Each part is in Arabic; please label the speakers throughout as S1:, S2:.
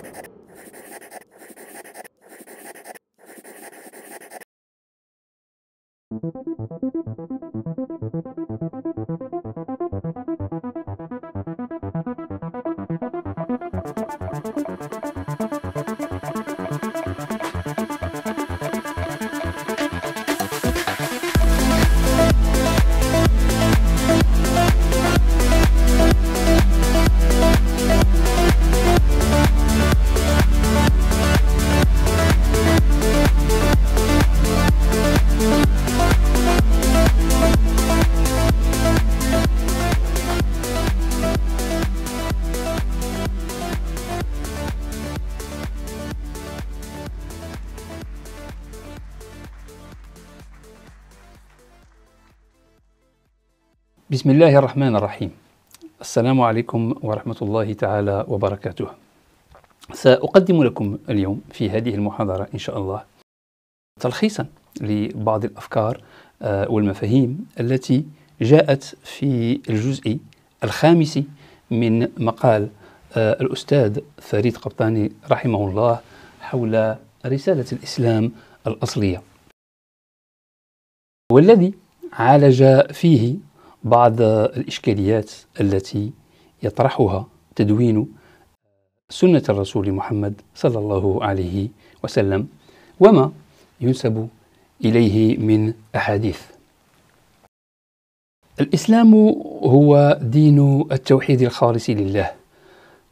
S1: Thank you. بسم الله الرحمن الرحيم السلام عليكم ورحمة الله تعالى وبركاته سأقدم لكم اليوم في هذه المحاضرة إن شاء الله تلخيصا لبعض الأفكار آه، والمفاهيم التي جاءت في الجزء الخامس من مقال آه، الأستاذ فريد قبطاني رحمه الله حول رسالة الإسلام الأصلية والذي عالج فيه بعض الإشكاليات التي يطرحها تدوين سنة الرسول محمد صلى الله عليه وسلم وما ينسب إليه من أحاديث الإسلام هو دين التوحيد الخالص لله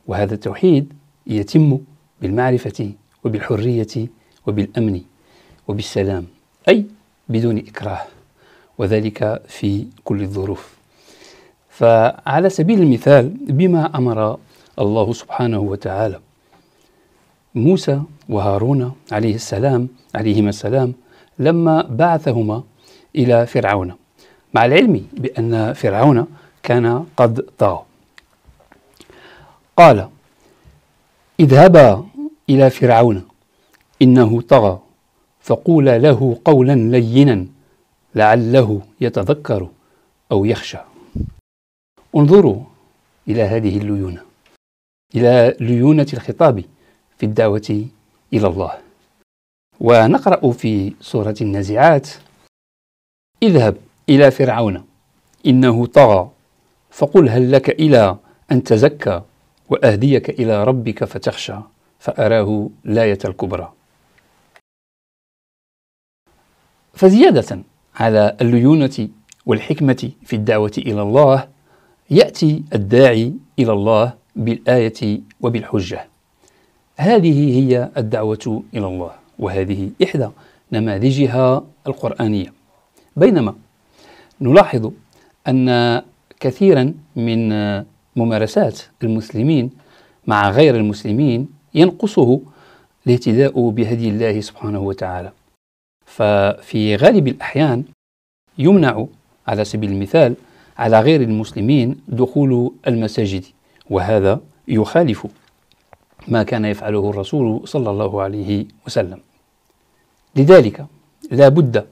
S1: وهذا التوحيد يتم بالمعرفة وبالحرية وبالأمن وبالسلام أي بدون إكراه وذلك في كل الظروف فعلى سبيل المثال بما أمر الله سبحانه وتعالى موسى وهارون عليه السلام عليهما السلام لما بعثهما إلى فرعون مع العلم بأن فرعون كان قد طغى قال اذهبا إلى فرعون إنه طغى فقولا له قولا لينا لعله يتذكر أو يخشى انظروا إلى هذه الليونة إلى ليونة الخطاب في الدعوة إلى الله ونقرأ في سورة النازعات اذهب إلى فرعون إنه طغى فقل هل لك إلى أن تزكى وأهديك إلى ربك فتخشى فأراه الآية الكبرى فزيادة على الليونة والحكمة في الدعوة إلى الله يأتي الداعي إلى الله بالآية وبالحجة هذه هي الدعوة إلى الله وهذه إحدى نماذجها القرآنية بينما نلاحظ أن كثيرا من ممارسات المسلمين مع غير المسلمين ينقصه الاهتداء بهدي الله سبحانه وتعالى ففي غالب الأحيان يمنع على سبيل المثال على غير المسلمين دخول المساجد وهذا يخالف ما كان يفعله الرسول صلى الله عليه وسلم لذلك لا بد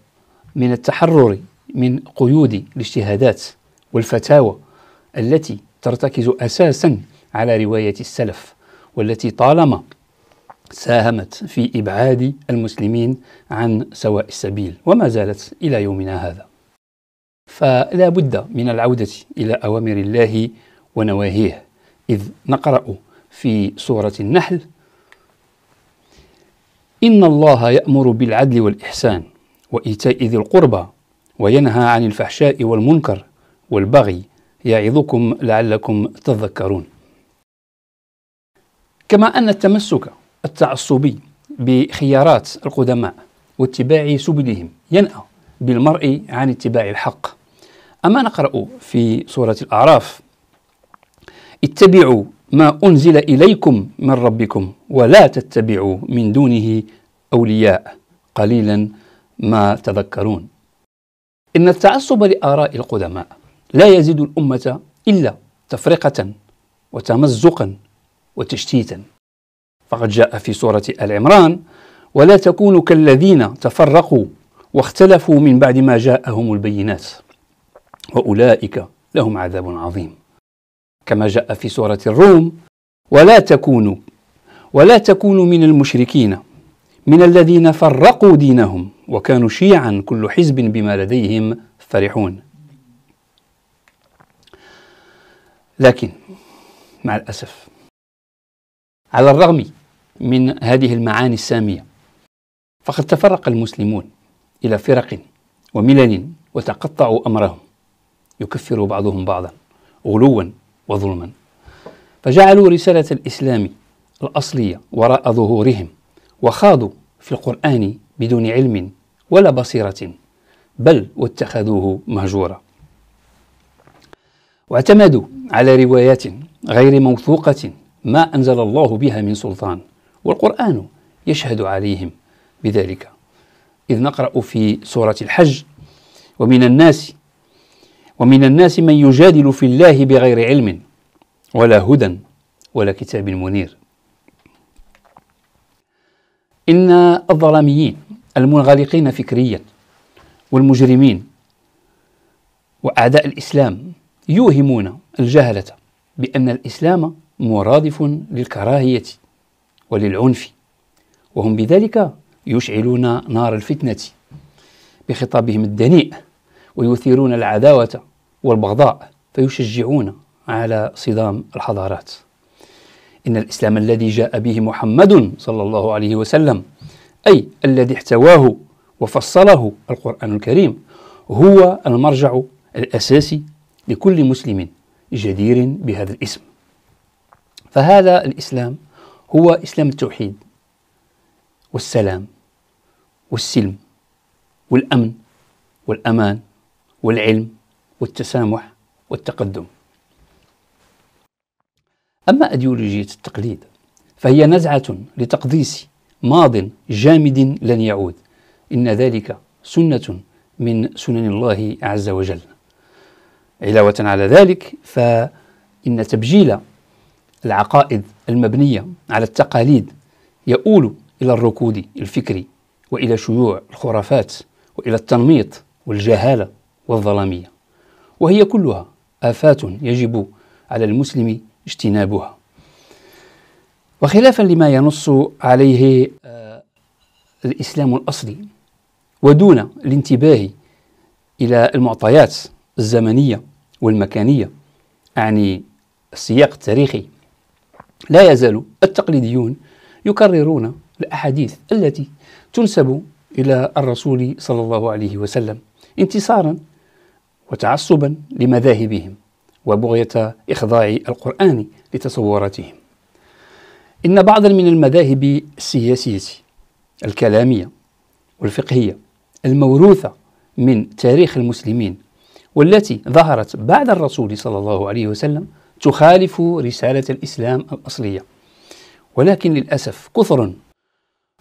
S1: من التحرر من قيود الاجتهادات والفتاوى التي ترتكز اساسا على روايه السلف والتي طالما ساهمت في إبعاد المسلمين عن سواء السبيل وما زالت إلى يومنا هذا فلا بد من العودة إلى أوامر الله ونواهيه إذ نقرأ في سورة النحل إن الله يأمر بالعدل والإحسان وإيتاء ذي القربى وينهى عن الفحشاء والمنكر والبغي يعظكم لعلكم تذكرون كما أن التمسك التعصبي بخيارات القدماء واتباع سبلهم ينأى بالمرء عن اتباع الحق أما نقرأ في سورة الأعراف اتبعوا ما أنزل إليكم من ربكم ولا تتبعوا من دونه أولياء قليلا ما تذكرون إن التعصب لآراء القدماء لا يزيد الأمة إلا تفرقة وتمزقا وتشتيتا فقد جاء في سورة آل عمران ولا تكونوا كالذين تفرقوا واختلفوا من بعد ما جاءهم البينات وأولئك لهم عذاب عظيم كما جاء في سورة الروم ولا تكونوا ولا تكونوا من المشركين من الذين فرقوا دينهم وكانوا شيعا كل حزب بما لديهم فرحون لكن مع الأسف على الرغم من هذه المعاني السامية فقد تفرق المسلمون إلى فرق وملل وتقطعوا أمرهم يكفر بعضهم بعضا غلوا وظلما فجعلوا رسالة الإسلام الأصلية وراء ظهورهم وخاضوا في القرآن بدون علم ولا بصيرة بل واتخذوه مهجورا واعتمدوا على روايات غير موثوقة ما أنزل الله بها من سلطان والقرآن يشهد عليهم بذلك إذ نقرأ في سورة الحج ومن الناس ومن الناس من يجادل في الله بغير علم ولا هدى ولا كتاب منير إن الظلاميين المنغلقين فكريا والمجرمين وأعداء الإسلام يوهمون الجهلة بأن الإسلام مرادف للكراهية وللعنف وهم بذلك يشعلون نار الفتنة بخطابهم الدنيء ويثيرون العداوة والبغضاء فيشجعون على صدام الحضارات إن الإسلام الذي جاء به محمد صلى الله عليه وسلم أي الذي احتواه وفصله القرآن الكريم هو المرجع الأساسي لكل مسلم جدير بهذا الاسم فهذا الإسلام هو إسلام التوحيد والسلام والسلم والأمن والأمان والعلم والتسامح والتقدم أما أديولوجية التقليد فهي نزعة لتقديس ماض جامد لن يعود إن ذلك سنة من سنن الله عز وجل علاوة على ذلك فإن تبجيل العقائد المبنية على التقاليد يؤول إلى الركود الفكري وإلى شيوع الخرافات وإلى التنميط والجهالة والظلامية وهي كلها آفات يجب على المسلم اجتنابها وخلافا لما ينص عليه آه، الإسلام الأصلي ودون الانتباه إلى المعطيات الزمنية والمكانية أعني السياق التاريخي لا يزال التقليديون يكررون الأحاديث التي تنسب إلى الرسول صلى الله عليه وسلم انتصارا وتعصبا لمذاهبهم وبغية إخضاع القرآن لتصوراتهم إن بعضا من المذاهب السياسية الكلامية والفقهية الموروثة من تاريخ المسلمين والتي ظهرت بعد الرسول صلى الله عليه وسلم تخالف رسالة الإسلام الأصلية ولكن للأسف كثر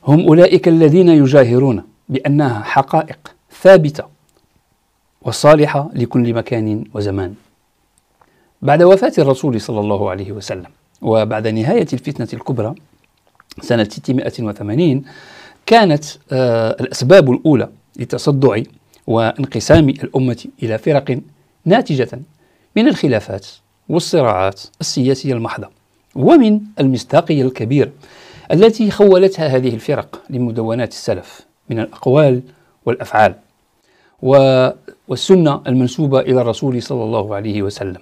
S1: هم أولئك الذين يجاهرون بأنها حقائق ثابتة وصالحة لكل مكان وزمان بعد وفاة الرسول صلى الله عليه وسلم وبعد نهاية الفتنة الكبرى سنة 680 كانت آه، الأسباب الأولى لتصدع وانقسام الأمة إلى فرق ناتجة من الخلافات والصراعات السياسية المحضة ومن المصداقية الكبيرة التي خولتها هذه الفرق لمدونات السلف من الأقوال والأفعال والسنة المنسوبة إلى الرسول صلى الله عليه وسلم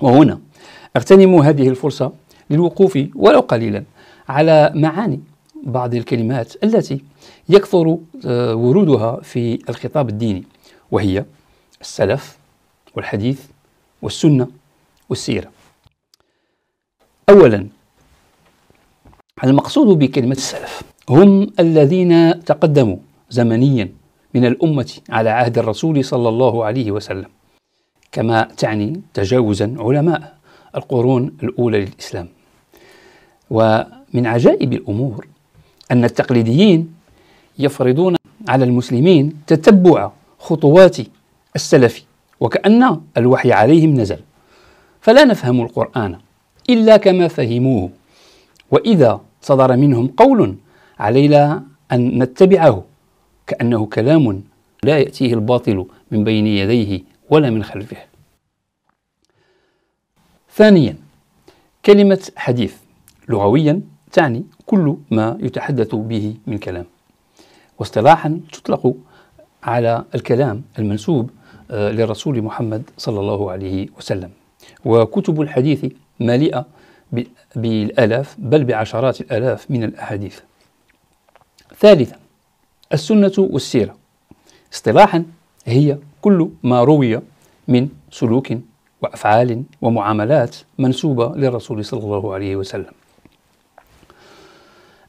S1: وهنا أغتنم هذه الفرصة للوقوف ولو قليلا على معاني بعض الكلمات التي يكثر آه، ورودها في الخطاب الديني وهي السلف والحديث والسنة والسيرة أولا المقصود بكلمة السلف هم الذين تقدموا زمنيا من الأمة على عهد الرسول صلى الله عليه وسلم كما تعني تجاوزا علماء القرون الأولى للإسلام ومن عجائب الأمور أن التقليديين يفرضون على المسلمين تتبع خطوات السلف وكأن الوحي عليهم نزل فلا نفهم القرآن إلا كما فهموه وإذا صدر منهم قول علينا أن نتبعه كأنه كلام لا يأتيه الباطل من بين يديه ولا من خلفه ثانيا كلمة حديث لغويا تعني كل ما يتحدث به من كلام واصطلاحا تطلق على الكلام المنسوب للرسول آه، محمد صلى الله عليه وسلم وكتب الحديث مليئة بالآلاف بل بعشرات الآلاف من الأحاديث ثالثا السنة والسيرة اصطلاحا هي كل ما روي من سلوك وأفعال ومعاملات منسوبة للرسول صلى الله عليه وسلم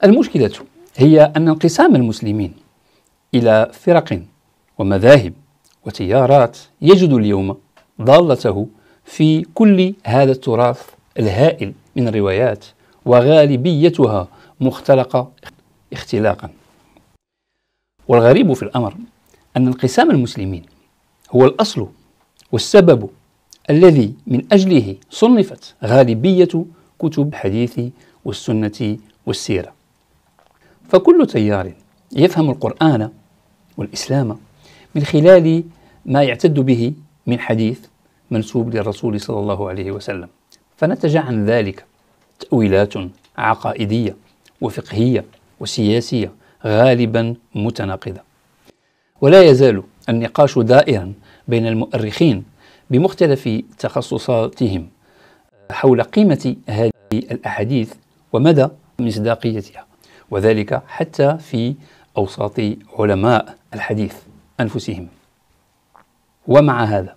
S1: المشكلة هي أن انقسام المسلمين إلى فرق ومذاهب وتيارات يجد اليوم ضالته في كل هذا التراث الهائل من الروايات وغالبيتها مختلقة اختلاقا والغريب في الأمر أن انقسام المسلمين هو الأصل والسبب الذي من أجله صنفت غالبية كتب الحديث والسنة والسيرة فكل تيار يفهم القرآن والإسلام من خلال ما يعتد به من حديث منسوب للرسول صلى الله عليه وسلم فنتج عن ذلك تأويلات عقائدية وفقهية وسياسية غالبا متناقضة ولا يزال النقاش دائرا بين المؤرخين بمختلف تخصصاتهم حول قيمة هذه الأحاديث ومدى مصداقيتها وذلك حتى في أوساط علماء الحديث أنفسهم ومع هذا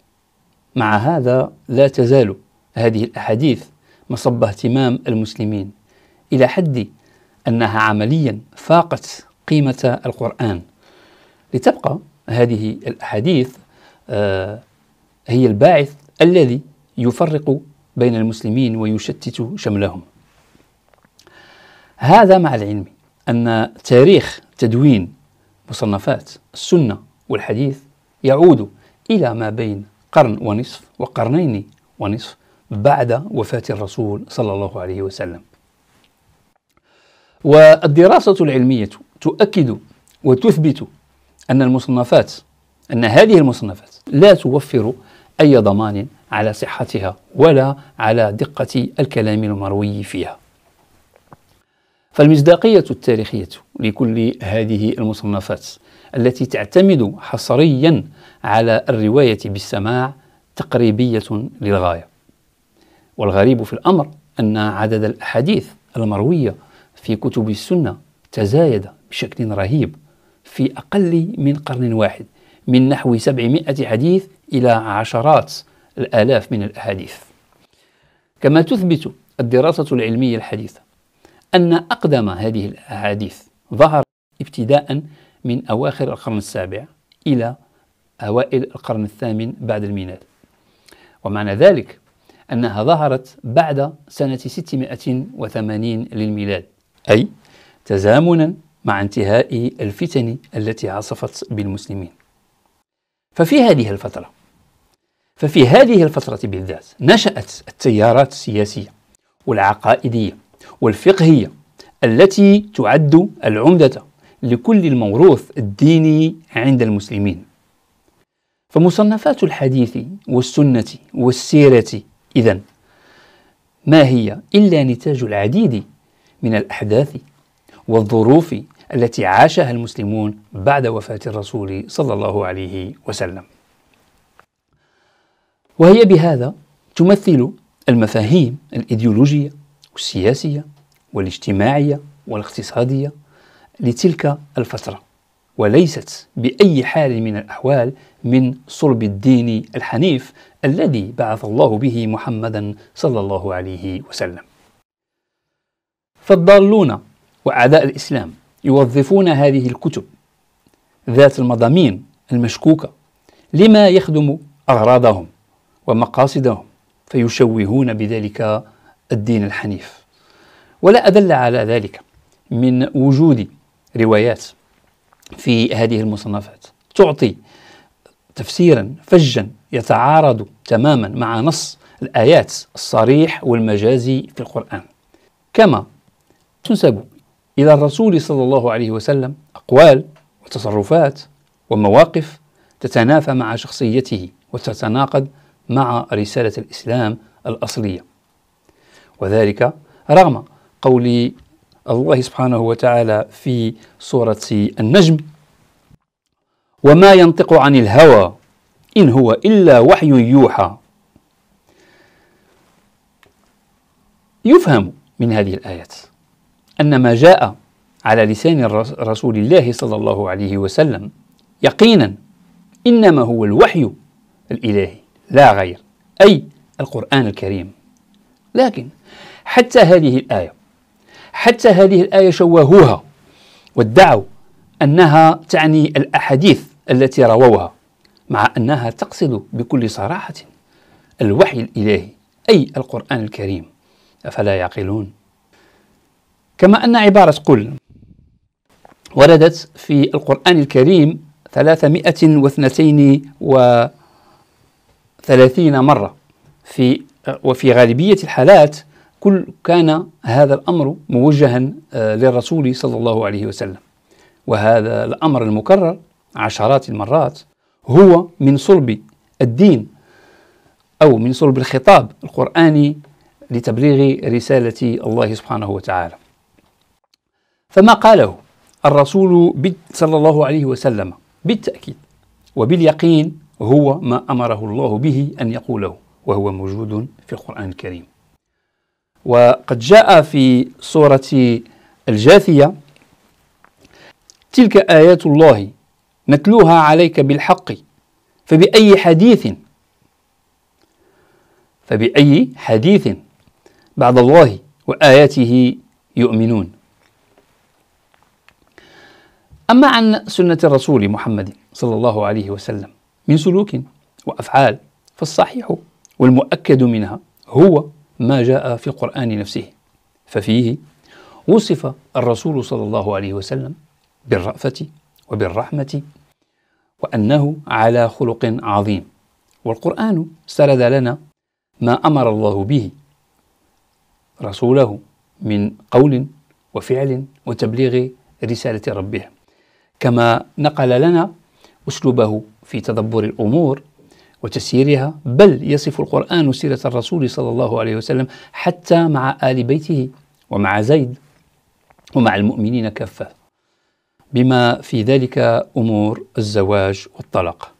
S1: مع هذا لا تزال هذه الأحاديث مصب اهتمام المسلمين إلى حد أنها عمليا فاقت قيمة القرآن لتبقى هذه الأحاديث آه، هي الباعث الذي يفرق بين المسلمين ويشتت شملهم هذا مع العلم أن تاريخ تدوين مصنفات السنة والحديث يعود إلى ما بين قرن ونصف وقرنين ونصف بعد وفاة الرسول صلى الله عليه وسلم والدراسة العلمية تؤكد وتثبت أن المصنفات أن هذه المصنفات لا توفر أي ضمان على صحتها ولا على دقة الكلام المروي فيها فالمصداقية التاريخية لكل هذه المصنفات التي تعتمد حصريا على الرواية بالسماع تقريبية للغاية والغريب في الأمر أن عدد الأحاديث المروية في كتب السنة تزايد بشكل رهيب في أقل من قرن واحد من نحو 700 حديث إلى عشرات الآلاف من الأحاديث كما تثبت الدراسة العلمية الحديثة أن أقدم هذه الأحاديث ظهر ابتداء من أواخر القرن السابع إلى أوائل القرن الثامن بعد الميلاد ومعنى ذلك أنها ظهرت بعد سنة 680 للميلاد أي تزامنا مع انتهاء الفتن التي عصفت بالمسلمين ففي هذه الفترة ففي هذه الفترة بالذات نشأت التيارات السياسية والعقائدية والفقهية التي تعد العمدة لكل الموروث الديني عند المسلمين فمصنفات الحديث والسنة والسيرة إذا ما هي إلا نتاج العديد من الأحداث والظروف التي عاشها المسلمون بعد وفاة الرسول صلى الله عليه وسلم وهي بهذا تمثل المفاهيم الإيديولوجية والسياسية والاجتماعية والاقتصادية لتلك الفترة وليست بأي حال من الأحوال من صلب الدين الحنيف الذي بعث الله به محمدا صلى الله عليه وسلم فالضالون وأعداء الإسلام يوظفون هذه الكتب ذات المضامين المشكوكة لما يخدم أغراضهم ومقاصدهم فيشوهون بذلك الدين الحنيف ولا أدل على ذلك من وجود روايات في هذه المصنفات تعطي تفسيرا فجا يتعارض تماما مع نص الآيات الصريح والمجازي في القرآن كما تنسب إلى الرسول صلى الله عليه وسلم أقوال وتصرفات ومواقف تتنافى مع شخصيته وتتناقض مع رسالة الإسلام الأصلية وذلك رغم قول الله سبحانه وتعالى في سورة النجم وما ينطق عن الهوى إن هو إلا وحي يوحى يفهم من هذه الآيات أن ما جاء على لسان رسول الله صلى الله عليه وسلم يقينا إنما هو الوحي الإلهي لا غير أي القرآن الكريم لكن حتى هذه الآية حتى هذه الآية شوهوها وادعوا أنها تعني الأحاديث التي رووها مع أنها تقصد بكل صراحة الوحي الإلهي أي القرآن الكريم أفلا يعقلون كما أن عبارة قل وردت في القرآن الكريم 332 مرة في وفي غالبية الحالات كل كان هذا الأمر موجها آه، للرسول صلى الله عليه وسلم وهذا الأمر المكرر عشرات المرات هو من صلب الدين أو من صلب الخطاب القرآني لتبليغ رسالة الله سبحانه وتعالى فما قاله الرسول صلى الله عليه وسلم بالتأكيد وباليقين هو ما أمره الله به أن يقوله وهو موجود في القرآن الكريم وقد جاء في سورة الجاثية تلك آيات الله نتلوها عليك بالحق فبأي حديث فبأي حديث بعد الله وآياته يؤمنون أما عن سنة الرسول محمد صلى الله عليه وسلم من سلوك وأفعال فالصحيح والمؤكد منها هو ما جاء في القرآن نفسه ففيه وصف الرسول صلى الله عليه وسلم بالرأفة وبالرحمة وأنه على خلق عظيم والقرآن سرد لنا ما أمر الله به رسوله من قول وفعل وتبليغ رسالة ربه كما نقل لنا أسلوبه في تدبر الأمور وتسييرها بل يصف القرآن سيرة الرسول صلى الله عليه وسلم حتى مع آل بيته ومع زيد ومع المؤمنين كافة بما في ذلك أمور الزواج والطلاق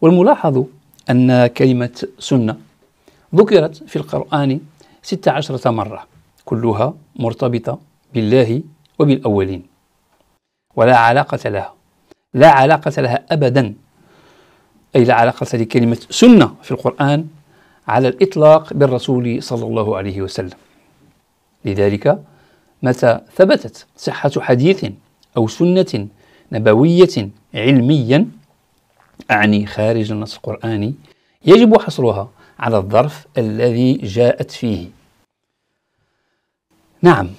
S1: والملاحظ أن كلمة سنة ذكرت في القرآن 16 مرة كلها مرتبطة بالله وبالأولين ولا علاقة لها لا علاقة لها أبدا أي لا علاقة لكلمة سنة في القرآن على الإطلاق بالرسول صلى الله عليه وسلم لذلك متى ثبتت صحة حديث أو سنة نبوية علميا أعني خارج النص القرآني يجب حصرها على الظرف الذي جاءت فيه نعم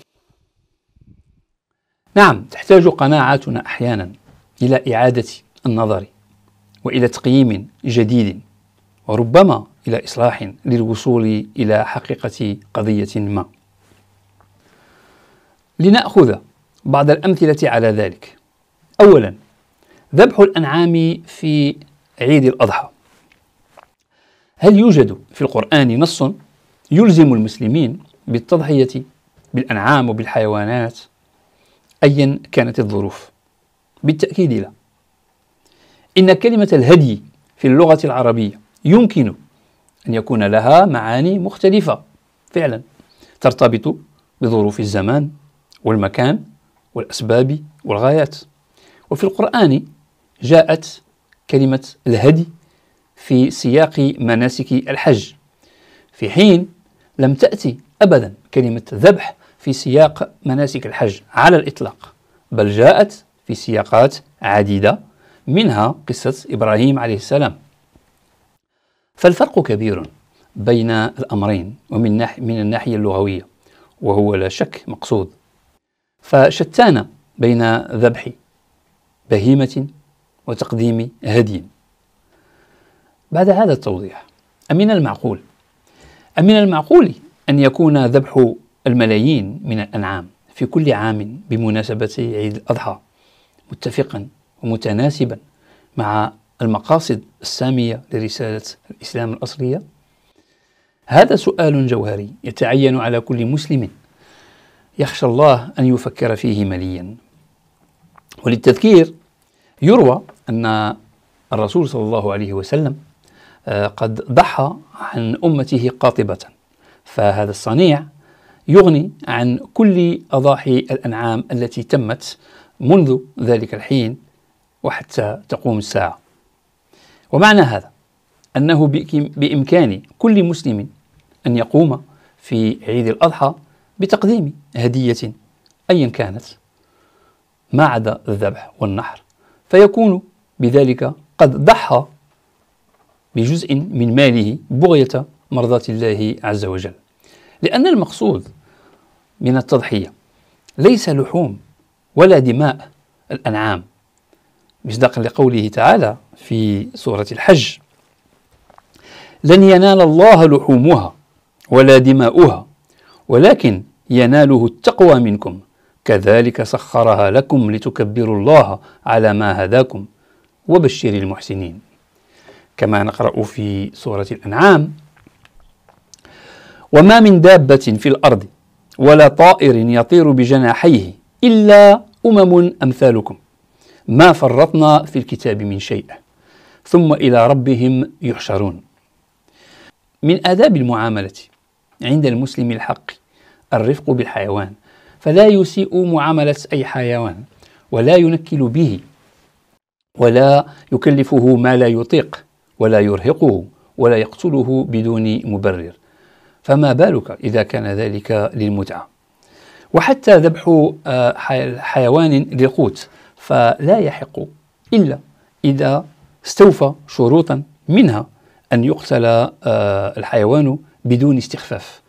S1: نعم تحتاج قناعاتنا أحيانا إلى إعادة النظر والى تقييم جديد وربما الى اصلاح للوصول الى حقيقه قضيه ما لناخذ بعض الامثله على ذلك اولا ذبح الانعام في عيد الاضحى هل يوجد في القران نص يلزم المسلمين بالتضحيه بالانعام وبالحيوانات ايا كانت الظروف بالتاكيد لا إن كلمة الهدي في اللغة العربية يمكن أن يكون لها معاني مختلفة فعلا ترتبط بظروف الزمان والمكان والأسباب والغايات وفي القرآن جاءت كلمة الهدي في سياق مناسك الحج في حين لم تأتي أبدا كلمة ذبح في سياق مناسك الحج على الإطلاق بل جاءت في سياقات عديدة منها قصة إبراهيم عليه السلام فالفرق كبير بين الأمرين ومن ناح من الناحية اللغوية وهو لا شك مقصود فشتان بين ذبح بهيمة وتقديم هدي بعد هذا التوضيح أمن المعقول أمن المعقول أن يكون ذبح الملايين من الأنعام في كل عام بمناسبة عيد الأضحى متفقا ومتناسبا مع المقاصد السامية لرسالة الإسلام الأصلية؟ هذا سؤال جوهري يتعين على كل مسلم يخشى الله أن يفكر فيه مليا وللتذكير يروى أن الرسول صلى الله عليه وسلم آه، قد ضحى عن أمته قاطبة فهذا الصنيع يغني عن كل أضاحي الأنعام التي تمت منذ ذلك الحين وحتى تقوم الساعة ومعنى هذا أنه بإمكان كل مسلم أن يقوم في عيد الأضحى بتقديم هدية أيا كانت ما عدا الذبح والنحر فيكون بذلك قد ضحى بجزء من ماله بغية مرضاة الله عز وجل لأن المقصود من التضحية ليس لحوم ولا دماء الأنعام مصداقا لقوله تعالى في سورة الحج لن ينال الله لحومها ولا دماؤها ولكن يناله التقوى منكم كذلك سخرها لكم لتكبروا الله على ما هداكم وبشر المحسنين كما نقرأ في سورة الأنعام وما من دابة في الأرض ولا طائر يطير بجناحيه إلا أمم أمثالكم ما فرطنا في الكتاب من شيء ثم إلى ربهم يحشرون من آداب المعاملة عند المسلم الحق الرفق بالحيوان فلا يسيء معاملة أي حيوان ولا ينكل به ولا يكلفه ما لا يطيق ولا يرهقه ولا يقتله بدون مبرر فما بالك إذا كان ذلك للمتعة وحتى ذبح آه، حيوان للقوت فلا يحق إلا إذا استوفى شروطا منها أن يقتل آه، الحيوان بدون استخفاف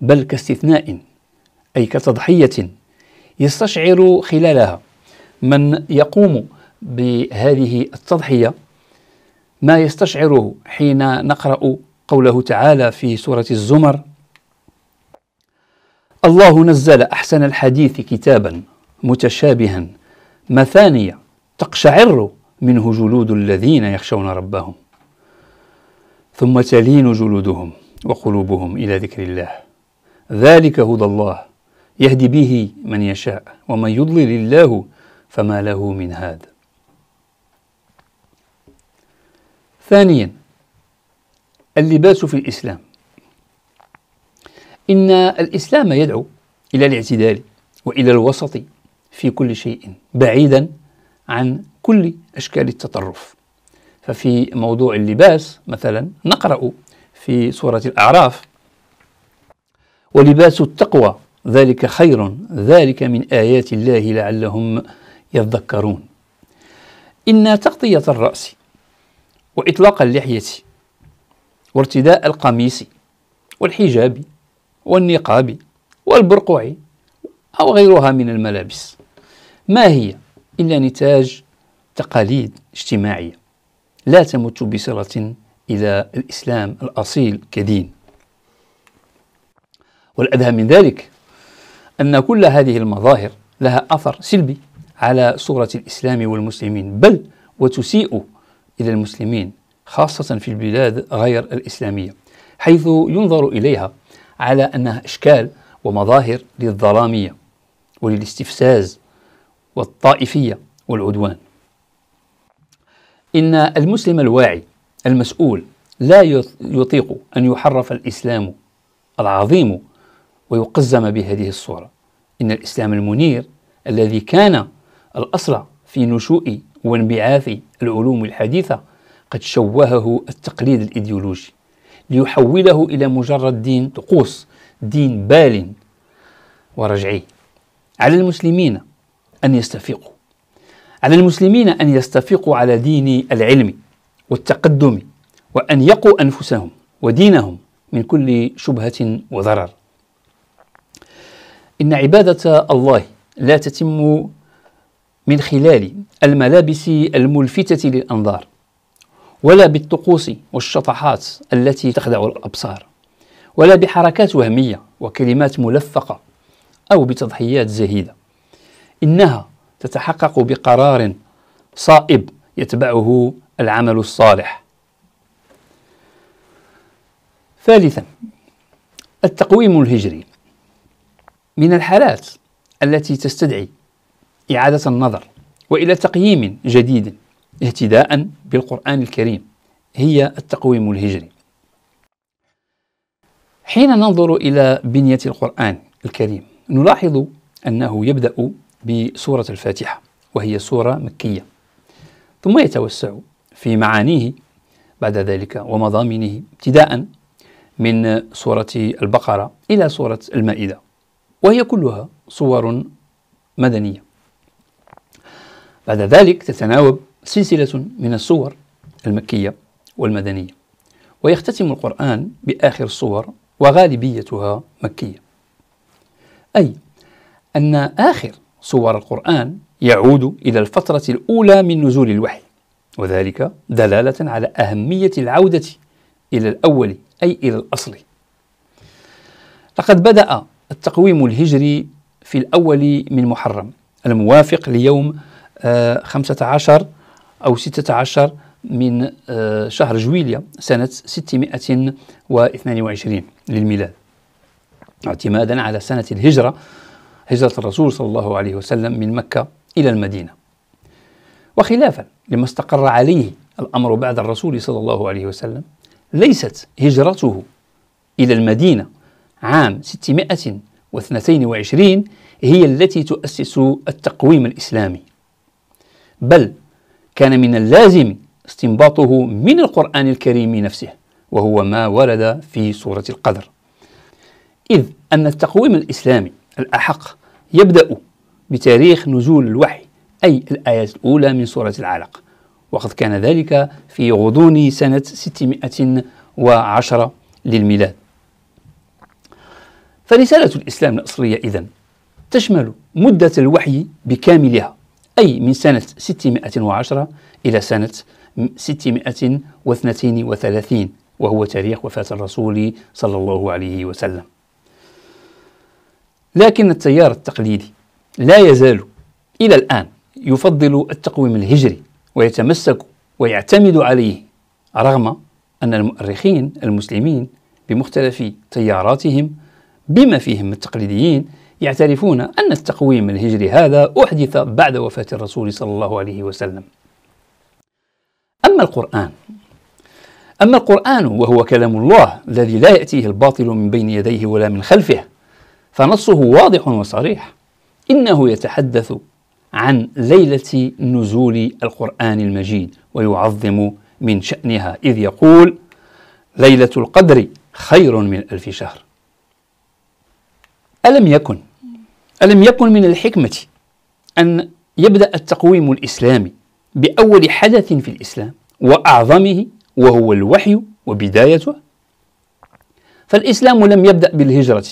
S1: بل كاستثناء أي كتضحية يستشعر خلالها من يقوم بهذه التضحية ما يستشعره حين نقرأ قوله تعالى في سورة الزمر الله نزل أحسن الحديث كتابا متشابها مثانية تقشعر منه جلود الذين يخشون ربهم ثم تلين جلودهم وقلوبهم إلى ذكر الله ذلك هدى الله يهدي به من يشاء ومن يضلل الله فما له من هاد ثانيا اللباس في الإسلام إن الإسلام يدعو إلى الاعتدال وإلى الوسط في كل شيء بعيدا عن كل أشكال التطرف ففي موضوع اللباس مثلا نقرأ في سورة الأعراف ولباس التقوى ذلك خير ذلك من آيات الله لعلهم يذكرون إن تغطية الرأس وإطلاق اللحية وارتداء القميص والحجاب والنقاب والبرقع أو غيرها من الملابس ما هي إلا نتاج تقاليد اجتماعية لا تمت بصلة إلى الإسلام الأصيل كدين والأدهى من ذلك أن كل هذه المظاهر لها أثر سلبي على صورة الإسلام والمسلمين بل وتسيء إلى المسلمين خاصة في البلاد غير الإسلامية حيث ينظر إليها على أنها أشكال ومظاهر للظلامية وللاستفزاز والطائفية والعدوان إن المسلم الواعي المسؤول لا يطيق أن يحرف الإسلام العظيم ويقزم بهذه الصورة إن الإسلام المنير الذي كان الأصل في نشوء وانبعاث العلوم الحديثة قد شوهه التقليد الإيديولوجي ليحوله إلى مجرد دين طقوس دين بال ورجعي على المسلمين أن يستفيقوا على المسلمين أن يستفيقوا على دين العلم والتقدم وأن يقوا أنفسهم ودينهم من كل شبهة وضرر إن عبادة الله لا تتم من خلال الملابس الملفتة للأنظار ولا بالطقوس والشطحات التي تخدع الأبصار ولا بحركات وهمية وكلمات ملفقة أو بتضحيات زهيدة إنها تتحقق بقرار صائب يتبعه العمل الصالح ثالثا التقويم الهجري من الحالات التي تستدعي إعادة النظر وإلى تقييم جديد اهتداء بالقرآن الكريم هي التقويم الهجري حين ننظر إلى بنية القرآن الكريم نلاحظ أنه يبدأ بسورة الفاتحة وهي سورة مكية ثم يتوسع في معانيه بعد ذلك ومضامينه ابتداء من سورة البقرة إلى سورة المائدة وهي كلها صور مدنية بعد ذلك تتناوب سلسلة من الصور المكية والمدنية ويختتم القرآن بآخر الصور وغالبيتها مكية أي أن آخر صور القرآن يعود إلى الفترة الأولى من نزول الوحي وذلك دلالة على أهمية العودة إلى الأول أي إلى الأصل لقد بدأ التقويم الهجري في الأول من محرم الموافق ليوم 15 آه، أو 16 من آه، شهر جويلية سنة 622 للميلاد اعتمادا على سنة الهجرة هجرة الرسول صلى الله عليه وسلم من مكة إلى المدينة وخلافا لما استقر عليه الأمر بعد الرسول صلى الله عليه وسلم ليست هجرته إلى المدينة عام 622 هي التي تؤسس التقويم الإسلامي بل كان من اللازم استنباطه من القرآن الكريم نفسه وهو ما ورد في سورة القدر إذ أن التقويم الإسلامي الأحق يبدأ بتاريخ نزول الوحي أي الآيات الأولى من سورة العلق وقد كان ذلك في غضون سنة 610 للميلاد فرسالة الإسلام الأصلية إذن تشمل مدة الوحي بكاملها أي من سنة 610 إلى سنة 632 وهو تاريخ وفاة الرسول صلى الله عليه وسلم لكن التيار التقليدي لا يزال إلى الآن يفضل التقويم الهجري ويتمسك ويعتمد عليه رغم أن المؤرخين المسلمين بمختلف تياراتهم بما فيهم التقليديين يعترفون أن التقويم الهجري هذا أحدث بعد وفاة الرسول صلى الله عليه وسلم أما القرآن أما القرآن وهو كلام الله الذي لا يأتيه الباطل من بين يديه ولا من خلفه فنصه واضح وصريح إنه يتحدث عن ليلة نزول القرآن المجيد ويعظم من شأنها إذ يقول ليلة القدر خير من ألف شهر ألم يكن ألم يكن من الحكمة أن يبدأ التقويم الإسلامي بأول حدث في الإسلام وأعظمه وهو الوحي وبدايته فالإسلام لم يبدأ بالهجرة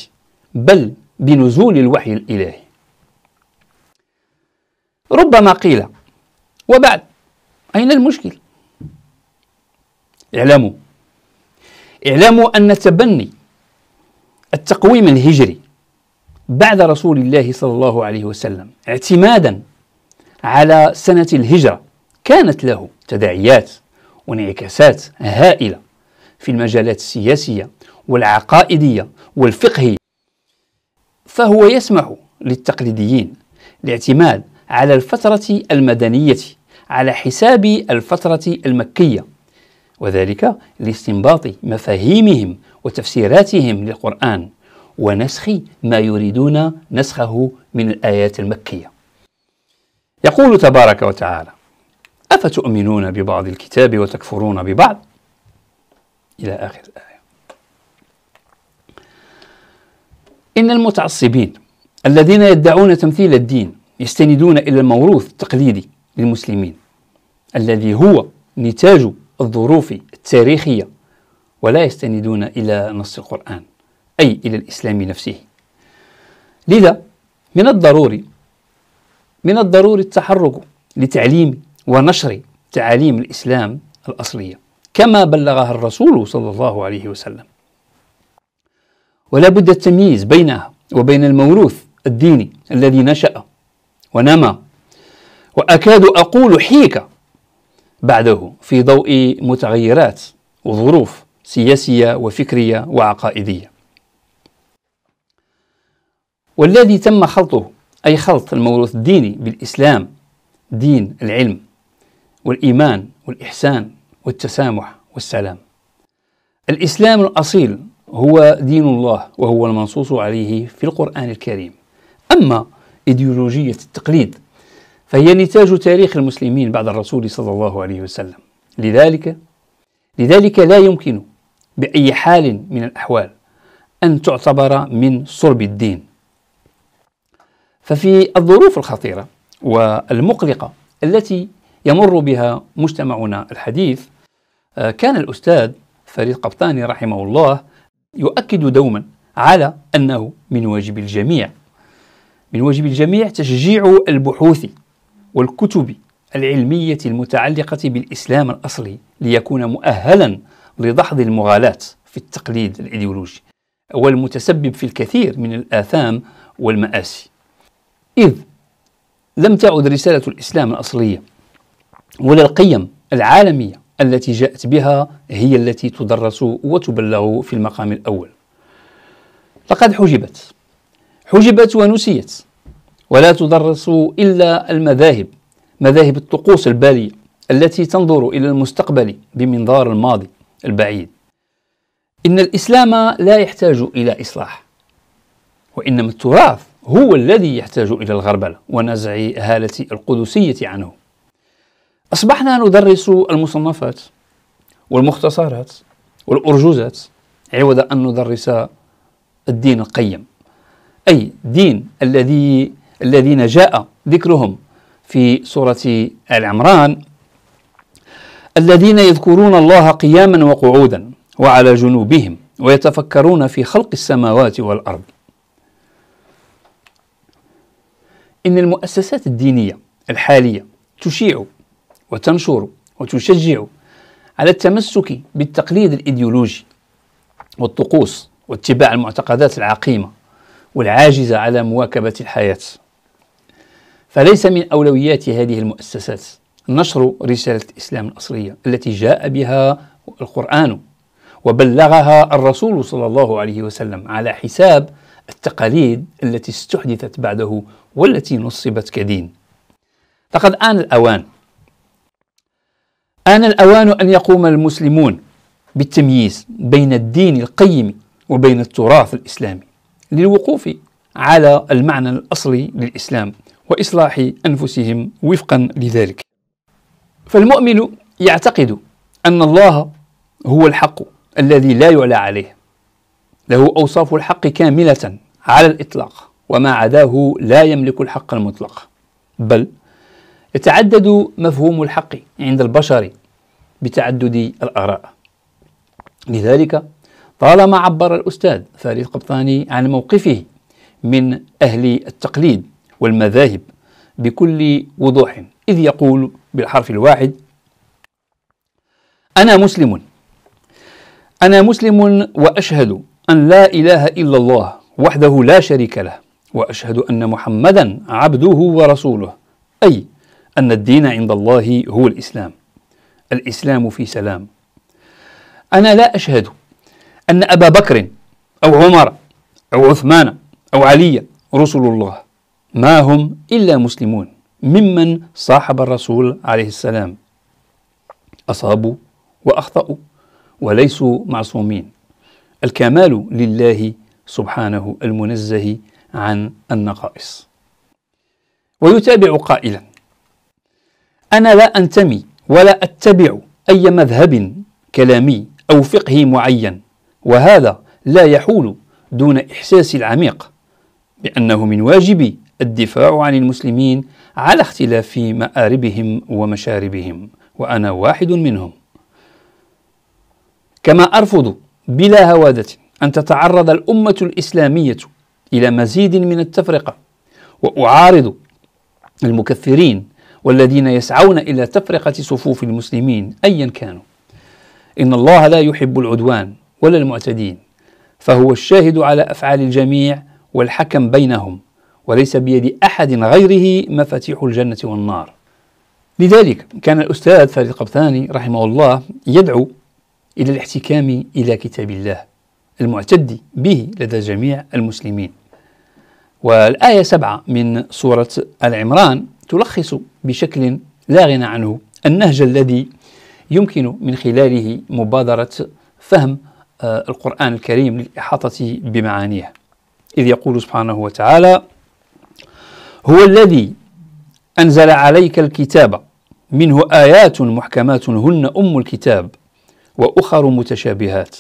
S1: بل بنزول الوحي الإلهي ربما قيل وبعد أين المشكل؟ اعلموا اعلموا أن تبني التقويم الهجري بعد رسول الله صلى الله عليه وسلم اعتمادا على سنة الهجرة كانت له تداعيات وانعكاسات هائلة في المجالات السياسية والعقائدية والفقهية فهو يسمح للتقليديين الاعتماد على الفترة المدنية على حساب الفترة المكية وذلك لاستنباط مفاهيمهم وتفسيراتهم للقرآن ونسخ ما يريدون نسخه من الآيات المكية يقول تبارك وتعالى أفتؤمنون ببعض الكتاب وتكفرون ببعض إلى آخر الآية إن المتعصبين الذين يدعون تمثيل الدين يستندون إلى الموروث التقليدي للمسلمين الذي هو نتاج الظروف التاريخية ولا يستندون إلى نص القرآن أي إلى الإسلام نفسه لذا من الضروري من الضروري التحرك لتعليم ونشر تعاليم الإسلام الأصلية كما بلغها الرسول صلى الله عليه وسلم ولا بد التمييز بينها وبين الموروث الديني الذي نشأ ونما وأكاد أقول حيك بعده في ضوء متغيرات وظروف سياسية وفكرية وعقائدية والذي تم خلطه أي خلط الموروث الديني بالإسلام دين العلم والإيمان والإحسان والتسامح والسلام الإسلام الأصيل هو دين الله وهو المنصوص عليه في القرآن الكريم أما إيديولوجية التقليد فهي نتاج تاريخ المسلمين بعد الرسول صلى الله عليه وسلم لذلك لذلك لا يمكن بأي حال من الأحوال أن تعتبر من صلب الدين ففي الظروف الخطيرة والمقلقة التي يمر بها مجتمعنا الحديث آه، كان الأستاذ فريد قبطاني رحمه الله يؤكد دوما على أنه من واجب الجميع من واجب الجميع تشجيع البحوث والكتب العلمية المتعلقة بالإسلام الأصلي ليكون مؤهلا لدحض المغالاة في التقليد الإيديولوجي والمتسبب في الكثير من الآثام والمآسي إذ لم تعد رسالة الإسلام الأصلية ولا القيم العالمية التي جاءت بها هي التي تدرس وتبلغ في المقام الأول لقد حجبت حجبت ونسيت ولا تدرس إلا المذاهب مذاهب الطقوس البالية التي تنظر إلى المستقبل بمنظار الماضي البعيد إن الإسلام لا يحتاج إلى إصلاح وإنما التراث هو الذي يحتاج إلى الغربلة ونزع هالة القدسية عنه أصبحنا ندرس المصنفات والمختصرات والأرجوزات عوض أن ندرس الدين القيم أي دين الذي الذين جاء ذكرهم في سورة آل عمران الذين يذكرون الله قياما وقعودا وعلى جنوبهم ويتفكرون في خلق السماوات والأرض إن المؤسسات الدينية الحالية تشيع وتنشر وتشجع على التمسك بالتقليد الإيديولوجي والطقوس واتباع المعتقدات العقيمة والعاجزة على مواكبة الحياة فليس من أولويات هذه المؤسسات نشر رسالة الإسلام الأصلية التي جاء بها القرآن وبلغها الرسول صلى الله عليه وسلم على حساب التقاليد التي استحدثت بعده والتي نصبت كدين. لقد آن الأوان آن الأوان أن يقوم المسلمون بالتمييز بين الدين القيم وبين التراث الإسلامي للوقوف على المعنى الأصلي للإسلام وإصلاح أنفسهم وفقا لذلك فالمؤمن يعتقد أن الله هو الحق الذي لا يعلى عليه له أوصاف الحق كاملة على الإطلاق وما عداه لا يملك الحق المطلق بل يتعدد مفهوم الحق عند البشر بتعدد الآراء لذلك طالما عبر الأستاذ فريد قبطاني عن موقفه من أهل التقليد والمذاهب بكل وضوح إذ يقول بالحرف الواحد أنا مسلم أنا مسلم وأشهد أن لا إله إلا الله وحده لا شريك له وأشهد أن محمدا عبده ورسوله أي أن الدين عند الله هو الإسلام الإسلام في سلام أنا لا أشهد أن أبا بكر أو عمر أو عثمان أو علي رسل الله ما هم إلا مسلمون ممن صاحب الرسول عليه السلام أصابوا وأخطأوا وليسوا معصومين الكمال لله سبحانه المنزه عن النقائص ويتابع قائلا أنا لا أنتمي ولا أتبع أي مذهب كلامي أو فقهي معين وهذا لا يحول دون إحساسي العميق بأنه من واجبي الدفاع عن المسلمين على اختلاف مآربهم ومشاربهم وأنا واحد منهم كما أرفض بلا هوادة أن تتعرض الأمة الإسلامية إلى مزيد من التفرقة وأعارض المكثرين والذين يسعون إلى تفرقة صفوف المسلمين أيا كانوا إن الله لا يحب العدوان ولا المعتدين فهو الشاهد على أفعال الجميع والحكم بينهم وليس بيد أحد غيره مفاتيح الجنة والنار لذلك كان الأستاذ فريد القبطاني رحمه الله يدعو إلى الاحتكام إلى كتاب الله المعتد به لدى جميع المسلمين والآية سبعة من سورة العمران تلخص بشكل لا غنى عنه النهج الذي يمكن من خلاله مبادرة فهم آه، القرآن الكريم للإحاطة بمعانيه إذ يقول سبحانه وتعالى هو الذي أنزل عليك الكتاب منه آيات محكمات هن أم الكتاب وأخر متشابهات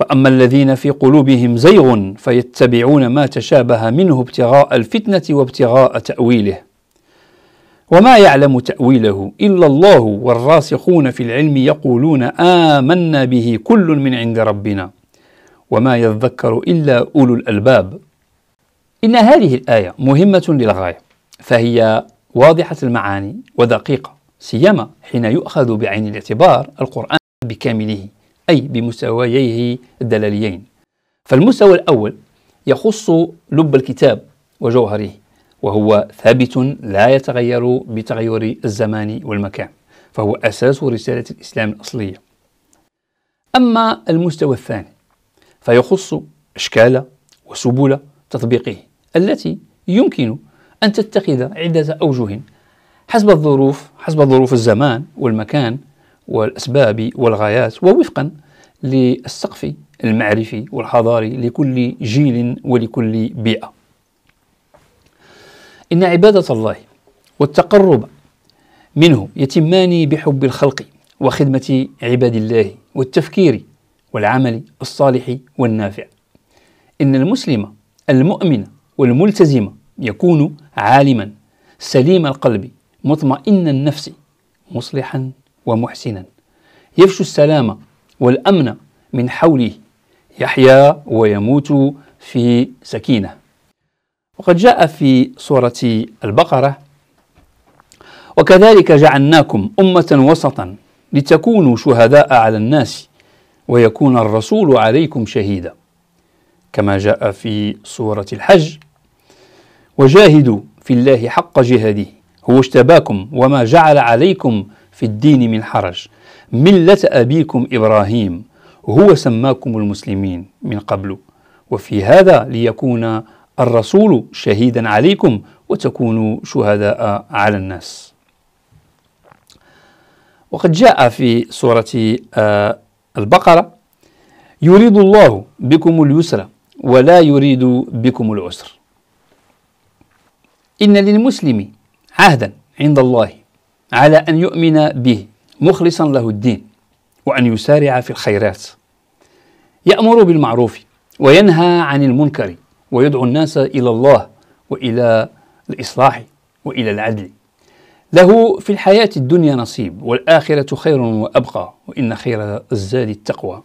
S1: فأما الذين في قلوبهم زيغ فيتبعون ما تشابه منه ابتغاء الفتنة وابتغاء تأويله وما يعلم تأويله إلا الله والراسخون في العلم يقولون آمنا به كل من عند ربنا وما يذكر إلا أولو الألباب إن هذه الآية مهمة للغاية فهي واضحة المعاني ودقيقة سيما حين يؤخذ بعين الاعتبار القرآن بكامله أي بمستوييه الدلاليين فالمستوى الأول يخص لب الكتاب وجوهره وهو ثابت لا يتغير بتغير الزمان والمكان فهو أساس رسالة الإسلام الأصلية أما المستوى الثاني فيخص أشكال وسبل تطبيقه التي يمكن أن تتخذ عدة أوجه حسب الظروف حسب ظروف الزمان والمكان والأسباب والغايات ووفقا للسقف المعرفي والحضاري لكل جيل ولكل بيئة إن عبادة الله والتقرب منه يتمان بحب الخلق وخدمة عباد الله والتفكير والعمل الصالح والنافع إن المسلم المؤمن والملتزم يكون عالما سليم القلب مطمئن النفس مصلحا ومحسنا يفشو السلام والأمن من حوله يحيا ويموت في سكينة وقد جاء في سورة البقرة وكذلك جعلناكم أمة وسطا لتكونوا شهداء على الناس ويكون الرسول عليكم شهيدا كما جاء في سورة الحج وجاهدوا في الله حق جهاده هو اجتباكم وما جعل عليكم في الدين من حرج ملة أبيكم إبراهيم هو سماكم المسلمين من قبل وفي هذا ليكون الرسول شهيدا عليكم وتكونوا شهداء على الناس وقد جاء في سورة آه، البقرة يريد الله بكم اليسر ولا يريد بكم العسر إن للمسلم عهدا عند الله على أن يؤمن به مخلصا له الدين وأن يسارع في الخيرات يأمر بالمعروف وينهى عن المنكر ويدعو الناس إلى الله وإلى الإصلاح وإلى العدل له في الحياة الدنيا نصيب والآخرة خير وأبقى وإن خير الزاد التقوى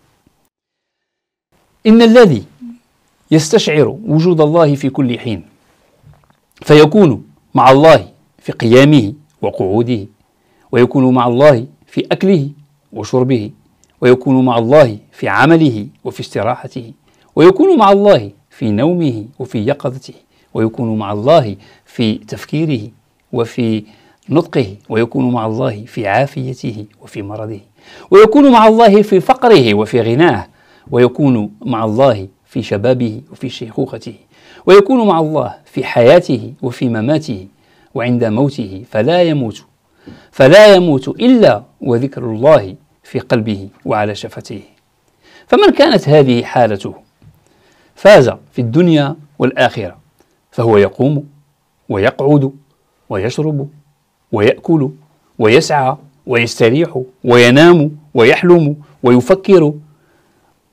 S1: إن الذي يستشعر وجود الله في كل حين فيكون مع الله في قيامه وقعوده ويكون مع الله في أكله وشربه ويكون مع الله في عمله وفي استراحته ويكون مع الله في نومه وفي يقظته ويكون مع الله في تفكيره وفي نطقه ويكون مع الله في عافيته وفي مرضه ويكون مع الله في فقره وفي غناه ويكون مع الله في شبابه وفي شيخوخته ويكون مع الله في حياته وفي مماته وعند موته فلا يموت فلا يموت إلا وذكر الله في قلبه وعلى شفتيه فمن كانت هذه حالته فاز في الدنيا والآخرة فهو يقوم ويقعد ويشرب ويأكل ويسعى ويستريح وينام ويحلم ويفكر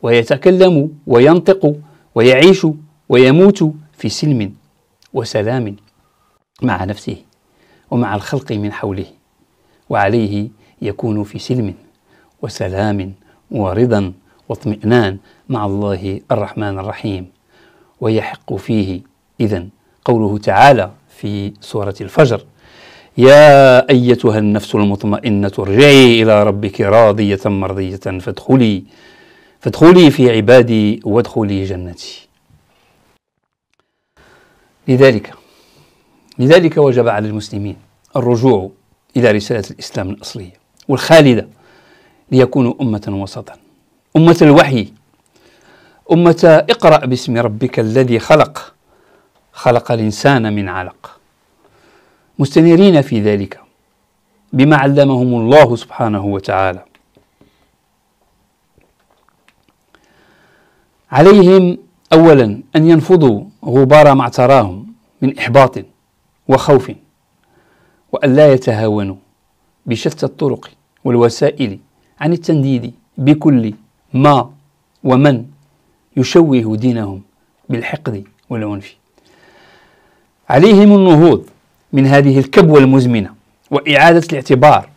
S1: ويتكلم وينطق ويعيش ويموت في سلم وسلام مع نفسه ومع الخلق من حوله وعليه يكون في سلم وسلام ورضا واطمئنان مع الله الرحمن الرحيم ويحق فيه إذا قوله تعالى في سورة الفجر يا أيتها النفس المطمئنة ارجعي إلى ربك راضية مرضية فادخلي فادخلي في عبادي وادخلي جنتي لذلك لذلك وجب على المسلمين الرجوع إلى رسالة الإسلام الأصلية والخالدة ليكونوا أمة وسطا أمة الوحي أمة اقرأ باسم ربك الذي خلق خلق الإنسان من علق مستنيرين في ذلك بما علمهم الله سبحانه وتعالى عليهم أولا أن ينفضوا غبار ما اعتراهم من إحباط وخوف وأن لا يتهاونوا بشتى الطرق والوسائل عن التنديد بكل ما ومن يشوه دينهم بالحقد والعنف عليهم النهوض من هذه الكبوة المزمنة وإعادة الاعتبار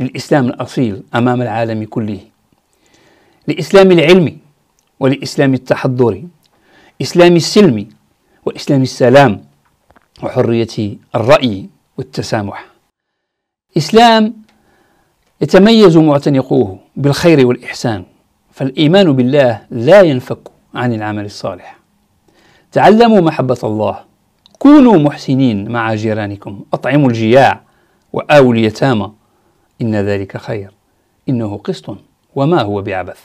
S1: للإسلام الأصيل أمام العالم كله لإسلام العلم ولإسلام التحضر إسلام السلم وإسلام السلام وحرية الرأي والتسامح إسلام يتميز معتنقوه بالخير والإحسان فالإيمان بالله لا ينفك عن العمل الصالح تعلموا محبة الله كونوا محسنين مع جيرانكم أطعموا الجياع وآووا اليتامى إن ذلك خير إنه قسط وما هو بعبث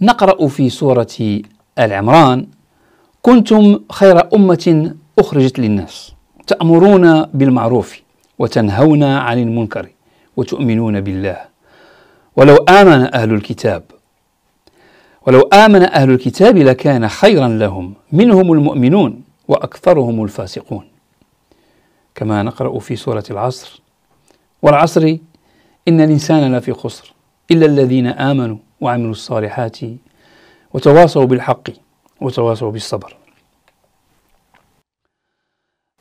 S1: نقرأ في سورة العمران كنتم خير أمة أخرجت للناس تأمرون بالمعروف وتنهون عن المنكر وتؤمنون بالله ولو آمن أهل الكتاب ولو آمن أهل الكتاب لكان خيرا لهم منهم المؤمنون وأكثرهم الفاسقون كما نقرأ في سورة العصر والعصر إن الإنسان لفي خسر إلا الذين آمنوا وعملوا الصالحات وتواصوا بالحق وتواصوا بالصبر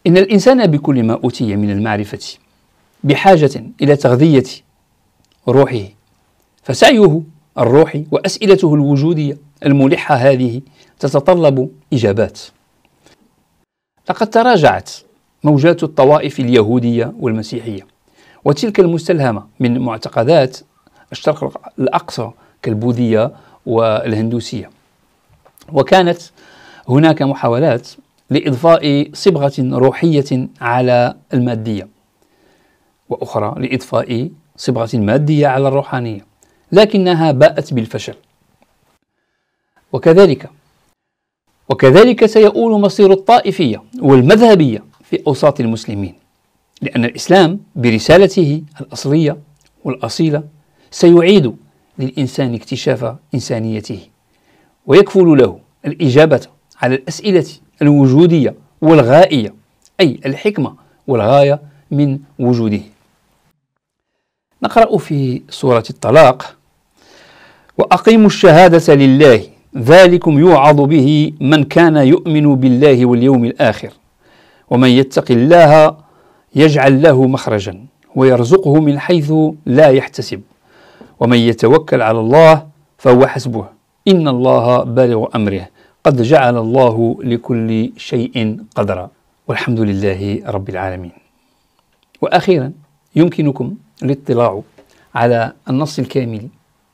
S1: إن الإنسان بكل ما أوتي من المعرفة بحاجة إلى تغذية روحه فسعيه الروحي وأسئلته الوجودية الملحة هذه تتطلب إجابات لقد تراجعت موجات الطوائف اليهودية والمسيحية وتلك المستلهمة من معتقدات الشرق الأقصى كالبوذية والهندوسية وكانت هناك محاولات لإضفاء صبغة روحية على المادية وأخرى لإضفاء صبغة مادية على الروحانية لكنها باءت بالفشل وكذلك وكذلك سيؤول مصير الطائفية والمذهبية في أوساط المسلمين لأن الإسلام برسالته الأصلية والأصيلة سيعيد للإنسان اكتشاف إنسانيته ويكفل له الإجابة على الأسئلة الوجودية والغائية أي الحكمة والغاية من وجوده نقرأ في سورة الطلاق وأقيموا الشهادة لله ذلكم يوعظ به من كان يؤمن بالله واليوم الآخر ومن يتق الله يجعل له مخرجا ويرزقه من حيث لا يحتسب ومن يتوكل على الله فهو حسبه إن الله بالغ أمره قد جعل الله لكل شيء قدرا والحمد لله رب العالمين واخيرا يمكنكم الاطلاع على النص الكامل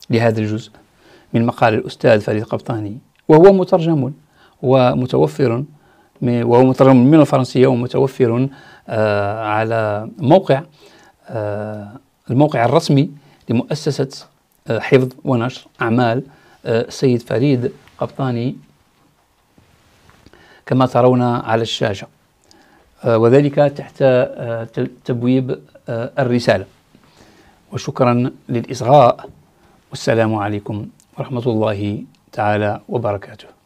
S1: لهذا الجزء من مقال الاستاذ فريد قبطاني وهو مترجم ومتوفر وهو مترجم من الفرنسيه ومتوفر آه، على موقع آه، الموقع الرسمي لمؤسسه آه، حفظ ونشر اعمال السيد فريد قبطاني كما ترون على الشاشة آه، وذلك تحت آه، تبويب آه، الرسالة وشكرا للإصغاء والسلام عليكم ورحمة الله تعالى وبركاته